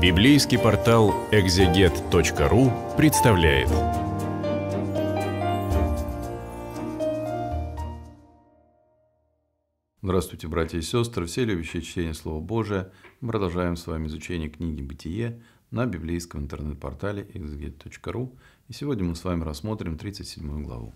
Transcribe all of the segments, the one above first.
Библейский портал экзегет.ру представляет. Здравствуйте, братья и сестры, все любящие чтение Слова Божия. Мы продолжаем с вами изучение книги «Бытие» на библейском интернет-портале exeget.ru. И сегодня мы с вами рассмотрим 37 главу.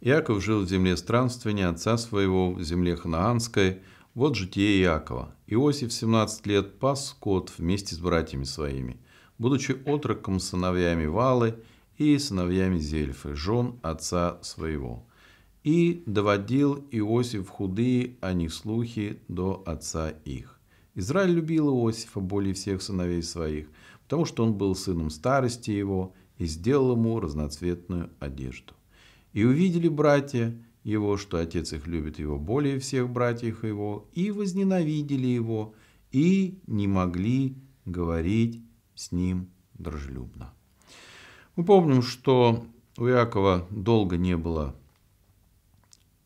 Иаков жил в земле странствования отца своего, в земле ханаанской – вот житие Иакова. Иосиф 17 лет пас скот вместе с братьями своими, будучи отроком сыновьями Валы и сыновьями Зельфы, жен отца своего. И доводил Иосиф худые, а не слухи, до отца их. Израиль любил Иосифа более всех сыновей своих, потому что он был сыном старости его и сделал ему разноцветную одежду. И увидели братья, его, что отец их любит его более всех братьев его, и возненавидели его, и не могли говорить с ним дружелюбно. Мы помним, что у Иакова долго не было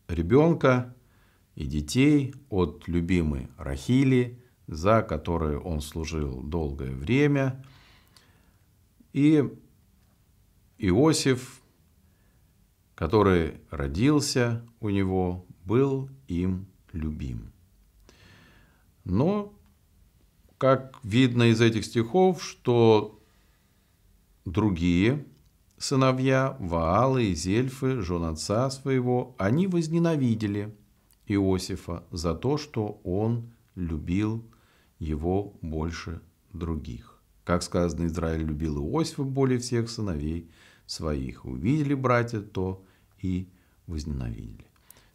ребенка и детей от любимой Рахили, за которой он служил долгое время. И Иосиф который родился у него, был им любим. Но, как видно из этих стихов, что другие сыновья, Ваалы и Зельфы, жен отца своего, они возненавидели Иосифа за то, что он любил его больше других. Как сказано, Израиль любил Иосифа более всех сыновей своих. Увидели братья то и возненавидели.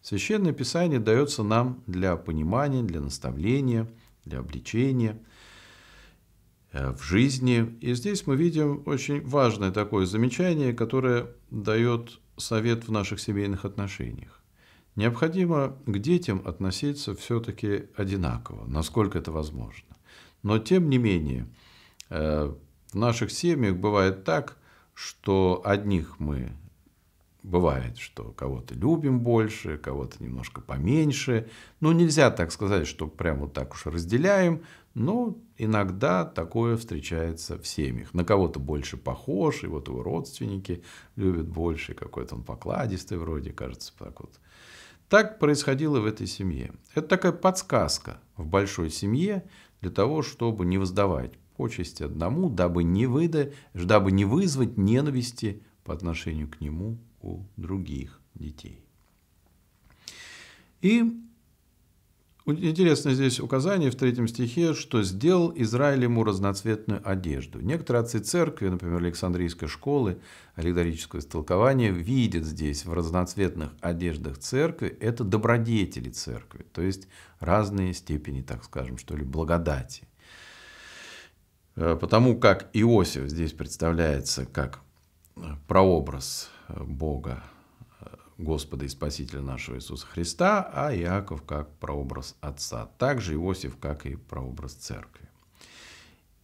Священное Писание дается нам для понимания, для наставления, для обличения э, в жизни. И здесь мы видим очень важное такое замечание, которое дает совет в наших семейных отношениях. Необходимо к детям относиться все-таки одинаково, насколько это возможно. Но тем не менее, э, в наших семьях бывает так, что одних мы бывает, что кого-то любим больше, кого-то немножко поменьше. Ну, нельзя так сказать, что прямо вот так уж разделяем, но ну, иногда такое встречается в семьях. На кого-то больше похож, и вот его родственники любят больше, какой-то он покладистый вроде, кажется, так вот. Так происходило в этой семье. Это такая подсказка в большой семье для того, чтобы не воздавать почесть одному, дабы не, выда... дабы не вызвать ненависти по отношению к нему у других детей. И Интересно здесь указание в третьем стихе, что сделал Израиль ему разноцветную одежду. Некоторые отцы церкви, например, Александрийской школы, аллегорического истолкования, видят здесь в разноцветных одеждах церкви, это добродетели церкви, то есть разные степени, так скажем, что ли, благодати. Э, потому как Иосиф здесь представляется как э, прообраз э, Бога, Господа и Спасителя нашего Иисуса Христа, а Иаков как прообраз Отца. Также Иосиф как и прообраз Церкви.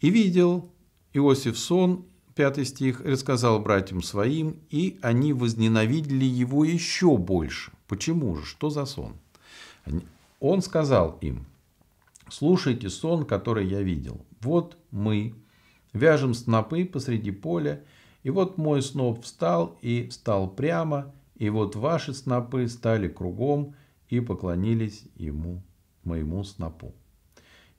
«И видел Иосиф сон, пятый стих, рассказал братьям своим, и они возненавидели его еще больше». Почему же? Что за сон? Он сказал им, «Слушайте сон, который я видел. Вот мы вяжем снопы посреди поля, и вот мой сноп встал и встал прямо, и вот ваши снопы стали кругом и поклонились ему, моему снопу.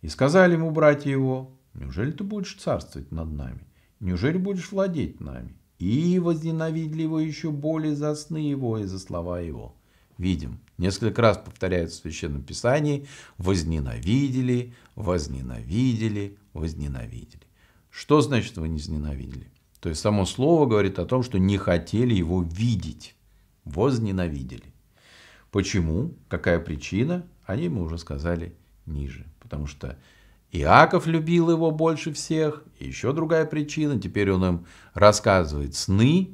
И сказали ему братья его, неужели ты будешь царствовать над нами? Неужели будешь владеть нами? И возненавидели его еще более за сны его и за слова его – видим. Несколько раз повторяется в Священном Писании «возненавидели, возненавидели, возненавидели». Что значит «возненавидели»? То есть, само слово говорит о том, что не хотели его видеть. Возненавидели. Почему? Какая причина? О ней мы уже сказали ниже. Потому что Иаков любил его больше всех. И еще другая причина. Теперь он им рассказывает сны,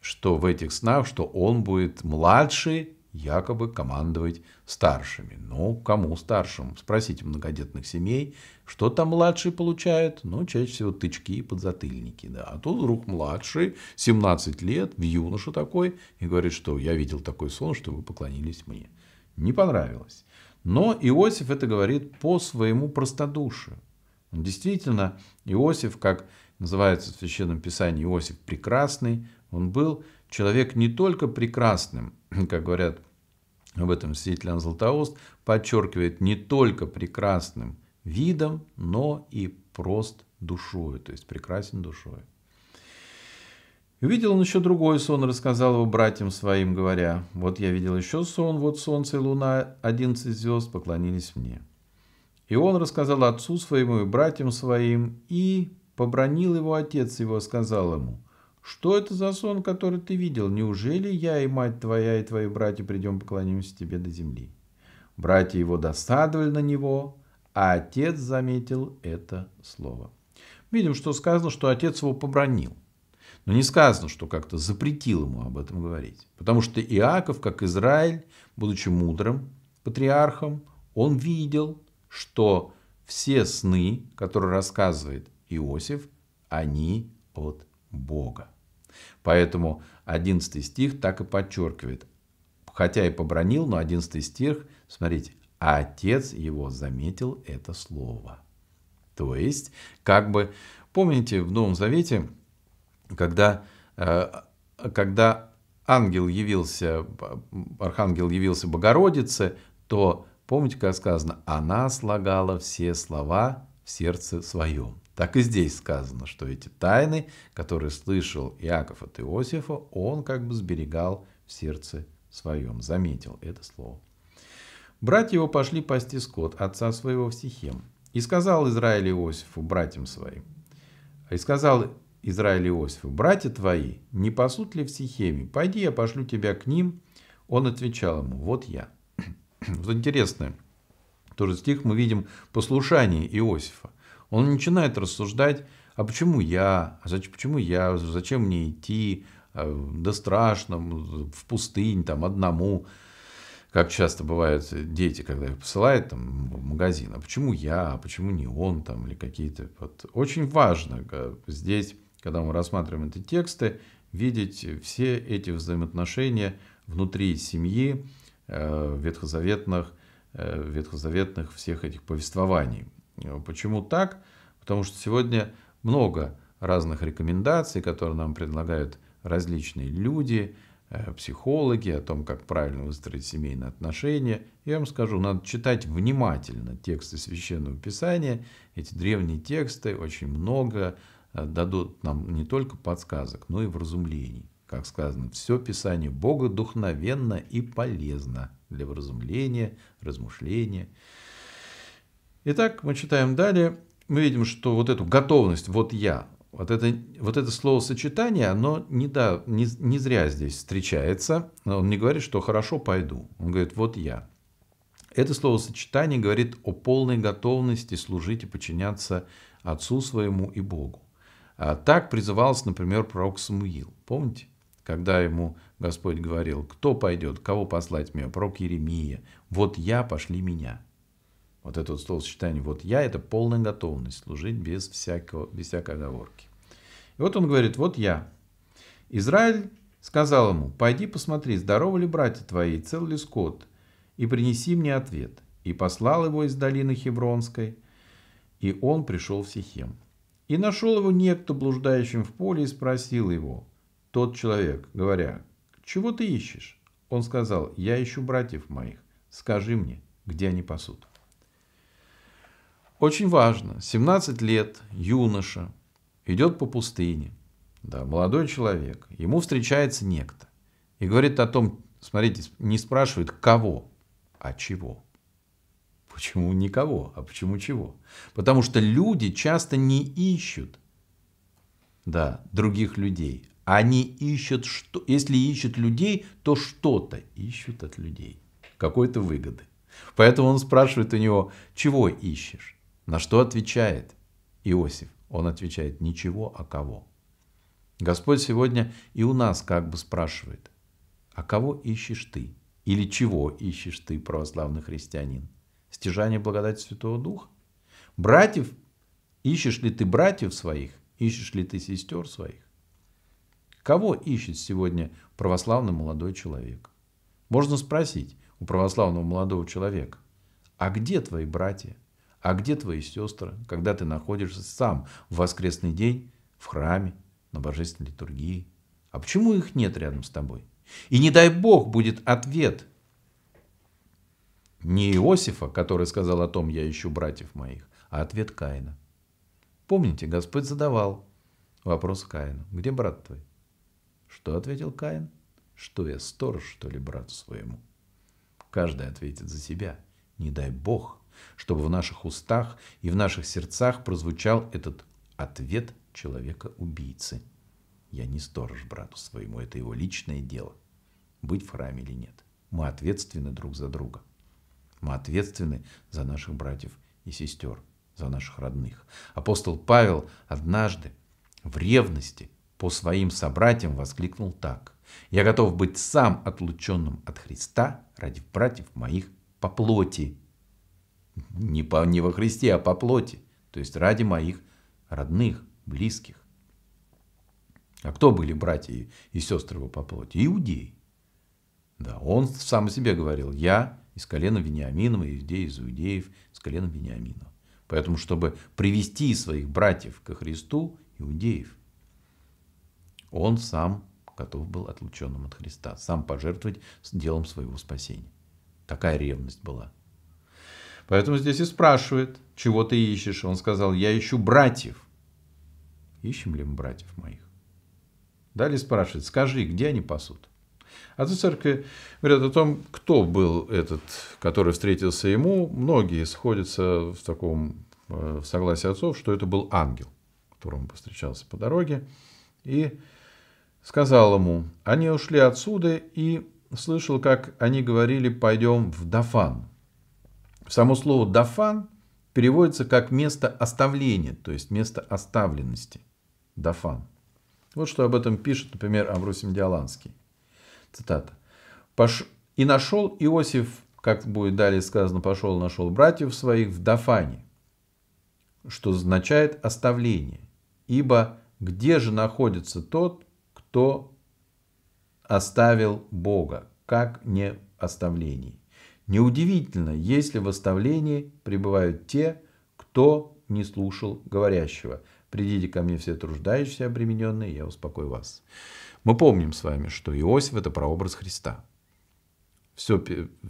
что в этих снах, что он будет младше якобы командовать старшими. Ну, кому старшим? Спросите многодетных семей, что там младший получает? Ну, чаще всего тычки и подзатыльники. Да. А тут вдруг младший, 17 лет, в юношу такой, и говорит, что я видел такой сон, что вы поклонились мне. Не понравилось. Но Иосиф это говорит по своему простодушию. Действительно, Иосиф, как называется в Священном Писании Иосиф Прекрасный, он был человек не только прекрасным, как говорят в этом свидетельствован Златоуст, подчеркивает не только прекрасным видом, но и прост душою, то есть прекрасен душой. Увидел он еще другой сон, рассказал его братьям своим, говоря, «Вот я видел еще сон, вот солнце и луна, одиннадцать звезд поклонились мне». И он рассказал отцу своему и братьям своим, и побронил его отец его, сказал ему, что это за сон, который ты видел? Неужели я и мать твоя, и твои братья придем поклонимся тебе до земли? Братья его досадовали на него, а отец заметил это слово. Видим, что сказано, что отец его побронил. Но не сказано, что как-то запретил ему об этом говорить. Потому что Иаков, как Израиль, будучи мудрым патриархом, он видел, что все сны, которые рассказывает Иосиф, они от Бога. Поэтому 11 стих так и подчеркивает. Хотя и побронил, но 11 стих, смотрите, а отец его заметил это слово. То есть, как бы, помните в Новом Завете, когда, э, когда ангел явился, архангел явился Богородице, то, помните, как сказано, она слагала все слова в сердце своем. Так и здесь сказано, что эти тайны, которые слышал Иаков от Иосифа, он как бы сберегал в сердце своем. Заметил это слово. Братья его пошли пасти скот, отца своего в Сихем. И сказал Израиль Иосифу, братьям своим. И сказал Израиль Иосифу, братья твои, не пасут ли в Сихеме? Пойди, я пошлю тебя к ним. Он отвечал ему, вот я. Вот интересно, тоже стих мы видим послушание Иосифа. Он начинает рассуждать, а почему я, а почему я, зачем мне идти, э, да страшно, в пустынь, там, одному. Как часто бывают э, дети, когда их посылают там, в магазин, а почему я, а почему не он, там, или какие-то. Вот. Очень важно э, здесь, когда мы рассматриваем эти тексты, видеть все эти взаимоотношения внутри семьи, ветхозаветных, ветхозаветных всех этих повествований. Э, почему так? Потому что сегодня много разных рекомендаций, которые нам предлагают различные люди, э, психологи о том, как правильно выстроить семейные отношения. Я вам скажу, надо читать внимательно тексты Священного Писания. Эти древние тексты очень много э, дадут нам не только подсказок, но и вразумлений. Как сказано, все Писание Бога духновенно и полезно для вразумления, размышления. Итак, мы читаем далее. Мы видим, что вот эту готовность «вот я», вот это, вот это словосочетание, оно не, да, не, не зря здесь встречается. Он не говорит, что «хорошо, пойду». Он говорит «вот я». Это словосочетание говорит о полной готовности служить и подчиняться Отцу своему и Богу. А так призывался, например, пророк Самуил. Помните? Когда ему Господь говорил, кто пойдет, кого послать меня, пророк Еремия, вот я, пошли меня. Вот это вот словосочетание «вот я» – это полная готовность служить без, всякого, без всякой оговорки. И вот он говорит «вот я». Израиль сказал ему «пойди посмотри, здоровы ли братья твои, цел ли скот, и принеси мне ответ». И послал его из долины Хевронской, и он пришел в Сихем. И нашел его некто, блуждающим в поле, и спросил его, тот человек, говоря, «Чего ты ищешь?» Он сказал, «Я ищу братьев моих, скажи мне, где они пасут». Очень важно, 17 лет, юноша, идет по пустыне, да, молодой человек, ему встречается некто и говорит о том, смотрите, не спрашивает кого, а чего. Почему никого, а почему чего? Потому что люди часто не ищут да, других людей. Они ищут, что, если ищут людей, то что-то ищут от людей, какой-то выгоды. Поэтому он спрашивает у него, чего ищешь? На что отвечает Иосиф? Он отвечает, ничего, а кого? Господь сегодня и у нас как бы спрашивает, а кого ищешь ты? Или чего ищешь ты, православный христианин? Стяжание благодати Святого Духа? Братьев? Ищешь ли ты братьев своих? Ищешь ли ты сестер своих? Кого ищет сегодня православный молодой человек? Можно спросить у православного молодого человека, а где твои братья? А где твои сестры, когда ты находишься сам в воскресный день в храме, на божественной литургии? А почему их нет рядом с тобой? И не дай Бог будет ответ. Не Иосифа, который сказал о том, я ищу братьев моих, а ответ Каина. Помните, Господь задавал вопрос Каину, где брат твой? Что ответил Каин? Что я сторож, что ли, брату своему? Каждый ответит за себя. Не дай Бог чтобы в наших устах и в наших сердцах прозвучал этот ответ человека-убийцы. Я не сторож брату своему, это его личное дело. Быть в храме или нет. Мы ответственны друг за друга. Мы ответственны за наших братьев и сестер, за наших родных. Апостол Павел однажды в ревности по своим собратьям воскликнул так. «Я готов быть сам отлученным от Христа ради братьев моих по плоти, не, по, не во Христе, а по плоти. То есть ради моих родных, близких. А кто были братья и, и сестры его по плоти? Иудеи. Да, он сам о себе говорил, я из колена Вениаминова, иудей из иудеев, из колена Вениаминова. Поэтому, чтобы привести своих братьев ко Христу, иудеев, он сам готов был отлученным от Христа, сам пожертвовать делом своего спасения. Такая ревность была Поэтому здесь и спрашивает, чего ты ищешь. Он сказал, я ищу братьев. Ищем ли мы братьев моих? Далее спрашивает, скажи, где они пасут? Отцы а церкви говорят о том, кто был этот, который встретился ему. Многие сходятся в таком э, в согласии отцов, что это был ангел, которому повстречался по дороге. И сказал ему, они ушли отсюда, и слышал, как они говорили, пойдем в Дафан, Само слово «дафан» переводится как «место оставления», то есть «место оставленности». Дафан. Вот что об этом пишет, например, Авросим Диаланский. Цитата. Пош... «И нашел Иосиф, как будет далее сказано, пошел, нашел братьев своих в Дафане, что означает оставление. Ибо где же находится тот, кто оставил Бога, как не оставлений? Неудивительно, если в восставлении пребывают те, кто не слушал говорящего. Придите ко мне все труждающиеся, обремененные, я успокою вас. Мы помним с вами, что Иосиф – это прообраз Христа. Все,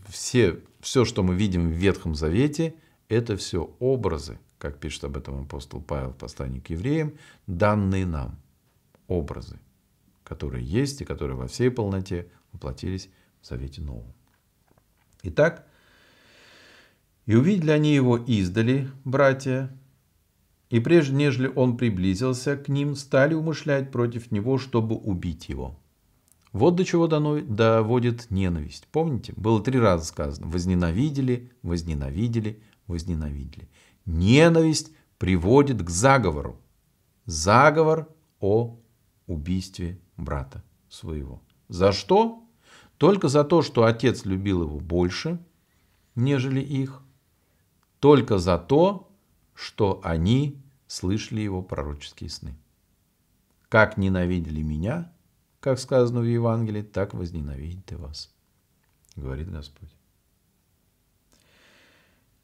все, все, что мы видим в Ветхом Завете, это все образы, как пишет об этом апостол Павел в послании к евреям, данные нам образы, которые есть и которые во всей полноте воплотились в Завете Новом. Итак, и увидели они его издали, братья, и прежде нежели он приблизился к ним, стали умышлять против него, чтобы убить его. Вот до чего доводит ненависть. Помните, было три раза сказано «возненавидели, возненавидели, возненавидели». Ненависть приводит к заговору. Заговор о убийстве брата своего. За что? Только за то, что отец любил его больше, нежели их. Только за то, что они слышали его пророческие сны. Как ненавидели меня, как сказано в Евангелии, так возненавидит и вас, говорит Господь.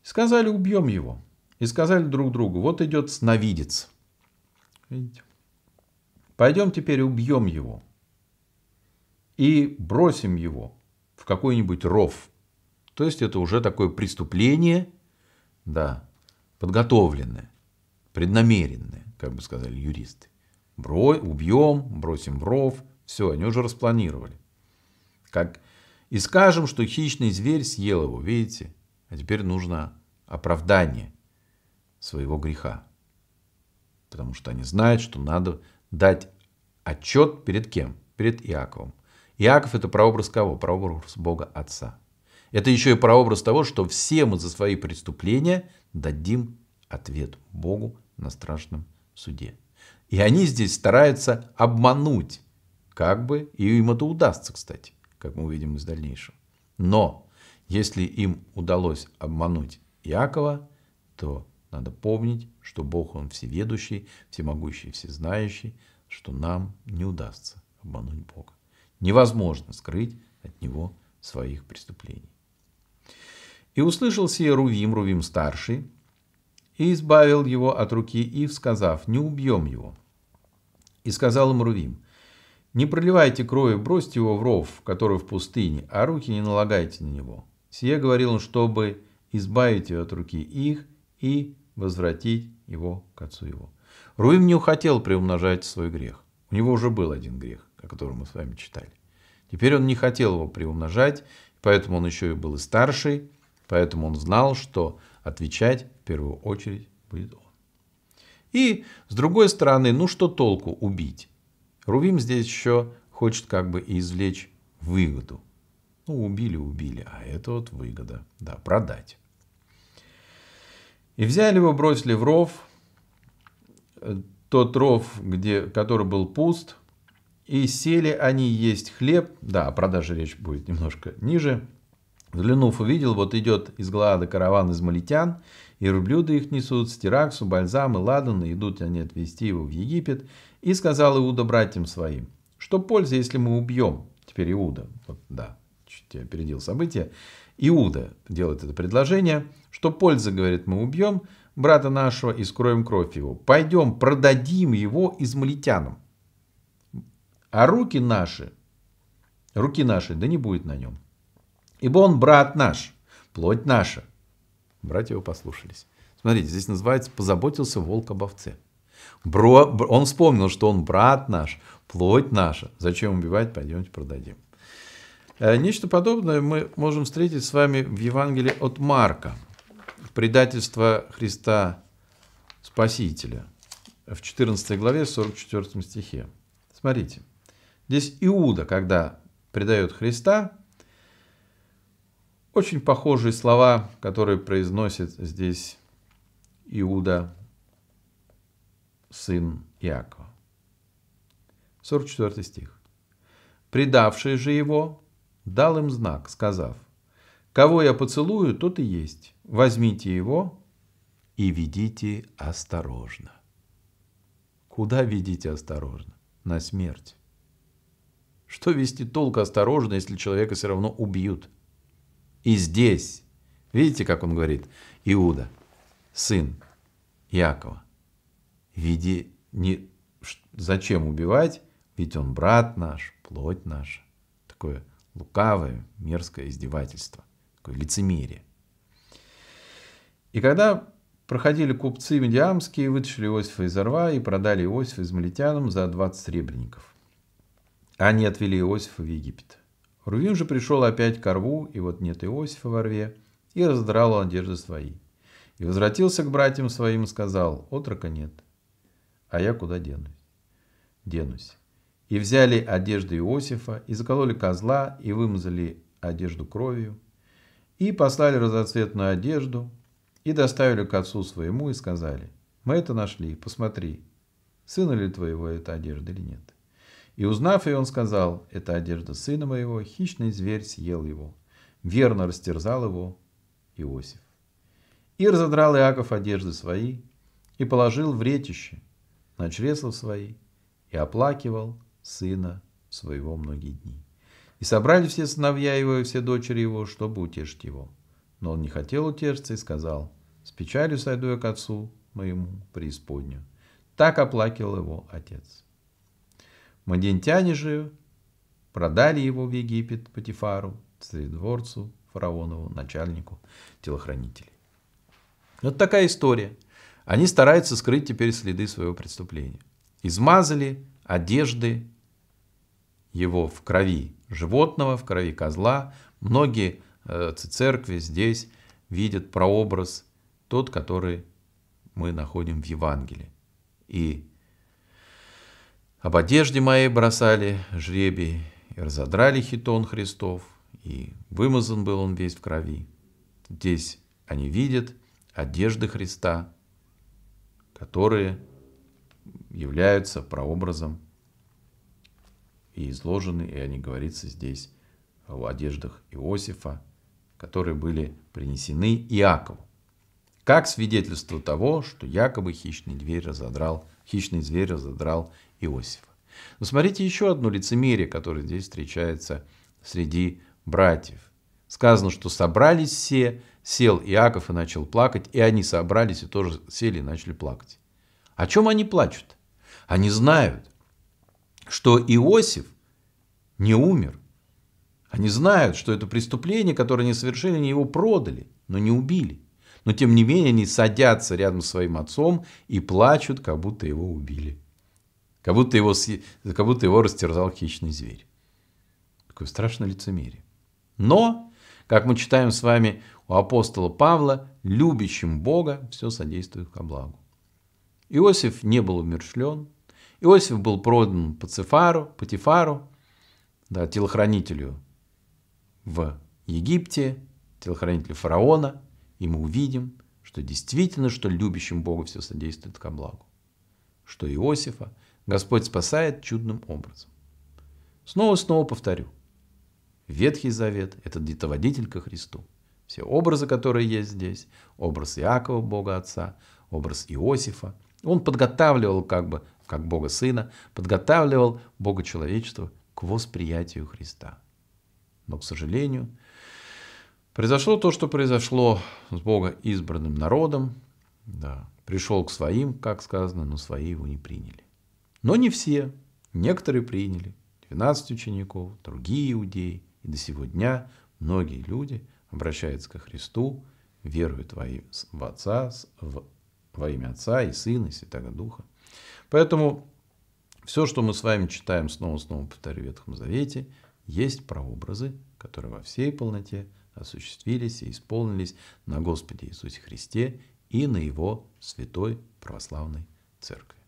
Сказали, убьем его. И сказали друг другу, вот идет сновидец. Видите? Пойдем теперь убьем его и бросим его в какой-нибудь ров. То есть это уже такое преступление, да, подготовленное, преднамеренное, как бы сказали юристы. Бро, убьем, бросим в ров, все, они уже распланировали. Как, и скажем, что хищный зверь съел его, видите? А теперь нужно оправдание своего греха. Потому что они знают, что надо дать отчет перед кем? Перед Иаковом. Иаков – это прообраз кого? Прообраз Бога Отца. Это еще и прообраз того, что все мы за свои преступления дадим ответ Богу на страшном суде. И они здесь стараются обмануть, как бы, и им это удастся, кстати, как мы увидим из дальнейшего. Но если им удалось обмануть Иакова, то надо помнить, что Бог Он всеведущий, всемогущий, всезнающий, что нам не удастся обмануть Бога. Невозможно скрыть от него своих преступлений. И услышал сие Рувим, Рувим-старший, и избавил его от руки Ив, сказав, не убьем его. И сказал им Рувим, не проливайте крови, бросьте его в ров, который в пустыне, а руки не налагайте на него. Сие говорил он, чтобы избавить его от руки их и возвратить его к отцу его. Руим не хотел приумножать свой грех. У него уже был один грех о котором мы с вами читали. Теперь он не хотел его приумножать, поэтому он еще и был и старший, поэтому он знал, что отвечать в первую очередь будет он. И, с другой стороны, ну что толку убить? Рувим здесь еще хочет как бы извлечь выгоду. Ну, убили, убили, а это вот выгода, да, продать. И взяли его, бросили в ров, э, тот ров, где, который был пуст, и сели они есть хлеб, да, о продаже речь будет немножко ниже. Взглянув, увидел, вот идет из Глада караван из малитян, и верблюды их несут, стираксу, бальзам и ладан, и идут они отвезти его в Египет. И сказал Иуда братьям своим, что польза, если мы убьем, теперь Иуда, вот, да, чуть я опередил события, Иуда делает это предложение, что польза, говорит, мы убьем брата нашего и скроем кровь его. Пойдем, продадим его измалитянам. А руки наши, руки наши, да не будет на нем. Ибо он брат наш, плоть наша. Братья его послушались. Смотрите, здесь называется «позаботился волк об овце». Бро, он вспомнил, что он брат наш, плоть наша. Зачем убивать? Пойдемте продадим. Э, нечто подобное мы можем встретить с вами в Евангелии от Марка. Предательство Христа Спасителя в 14 главе 44 стихе. Смотрите. Здесь Иуда, когда предает Христа, очень похожие слова, которые произносит здесь Иуда, сын Иакова. 44 стих. «Предавший же его дал им знак, сказав, «Кого я поцелую, тот и есть. Возьмите его и ведите осторожно». Куда ведите осторожно? На смерть. Что вести толк осторожно, если человека все равно убьют? И здесь, видите, как он говорит, Иуда, сын Якова, веди не зачем убивать, ведь он брат наш, плоть наша. Такое лукавое, мерзкое издевательство, такое лицемерие. И когда проходили купцы медиамские, вытащили Иосифа из Орва и продали Иосифа измалитянам за 20 сребреников. Они отвели Иосифа в Египет. Рувим же пришел опять к рву, и вот нет Иосифа во рве, и раздрал одежды свои. И возвратился к братьям своим и сказал, отрока нет, а я куда денусь? Денусь. И взяли одежды Иосифа, и закололи козла, и вымазали одежду кровью, и послали разноцветную одежду, и доставили к отцу своему, и сказали, мы это нашли, посмотри, сына ли твоего эта одежда или нет. И узнав ее, он сказал, «Это одежда сына моего, хищный зверь съел его». Верно растерзал его Иосиф. И разодрал Иаков одежды свои, и положил в ретище на чресла свои, и оплакивал сына своего многие дни. И собрали все сыновья его и все дочери его, чтобы утешить его. Но он не хотел утешиться и сказал, «С печалью сойду я к отцу моему преисподнюю». Так оплакивал его отец. Мадентяне же продали его в Египет Патифару, царедворцу, фараонову, начальнику телохранителей. Вот такая история. Они стараются скрыть теперь следы своего преступления. Измазали одежды его в крови животного, в крови козла. Многие э, церкви здесь видят прообраз тот, который мы находим в Евангелии. И об одежде моей бросали жребий, и разодрали хитон Христов, и вымазан был он весь в крови. Здесь они видят одежды Христа, которые являются прообразом и изложены, и они говорится здесь о одеждах Иосифа, которые были принесены Иакову, как свидетельство того, что якобы хищный зверь разодрал, хищный зверь разодрал Иосифа. Но смотрите еще одно лицемерие, которое здесь встречается среди братьев. Сказано, что собрались все, сел Иаков и начал плакать, и они собрались и тоже сели и начали плакать. О чем они плачут? Они знают, что Иосиф не умер. Они знают, что это преступление, которое они совершили, они его продали, но не убили. Но тем не менее они садятся рядом с своим отцом и плачут, как будто его убили. Как будто его, как будто его растерзал хищный зверь. Такое страшное лицемерие. Но, как мы читаем с вами у апостола Павла, любящим Бога все содействует ко благу. Иосиф не был умершлен. Иосиф был продан по по тифару да, телохранителю в Египте, телохранителю фараона, и мы увидим, что действительно, что любящим Бога все содействует ко благу, что Иосифа – Господь спасает чудным образом. Снова и снова повторю. Ветхий Завет – это детоводитель ко Христу. Все образы, которые есть здесь, образ Иакова, Бога Отца, образ Иосифа, он подготавливал как бы, как Бога Сына, подготавливал Бога человечества к восприятию Христа. Но, к сожалению, произошло то, что произошло с Бога избранным народом. Да, пришел к своим, как сказано, но свои его не приняли. Но не все. Некоторые приняли. 12 учеников, другие иудеи. И до сего дня многие люди обращаются ко Христу, веруют во имя, в Отца, в, во имя Отца и Сына, и Святого Духа. Поэтому все, что мы с вами читаем, снова и снова повторю в Ветхом Завете, есть прообразы, которые во всей полноте осуществились и исполнились на Господе Иисусе Христе и на Его Святой Православной Церкви.